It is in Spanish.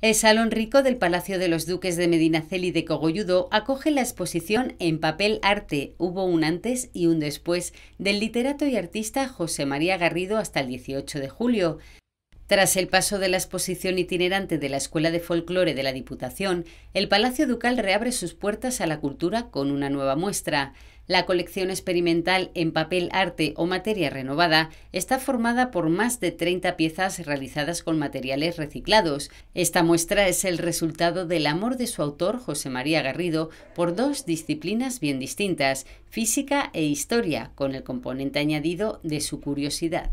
El Salón Rico del Palacio de los Duques de Medinaceli y de Cogolludo acoge la exposición En papel arte. Hubo un antes y un después del literato y artista José María Garrido hasta el 18 de julio. Tras el paso de la exposición itinerante de la Escuela de Folclore de la Diputación, el Palacio Ducal reabre sus puertas a la cultura con una nueva muestra. La colección experimental en papel, arte o materia renovada está formada por más de 30 piezas realizadas con materiales reciclados. Esta muestra es el resultado del amor de su autor, José María Garrido, por dos disciplinas bien distintas, física e historia, con el componente añadido de su curiosidad.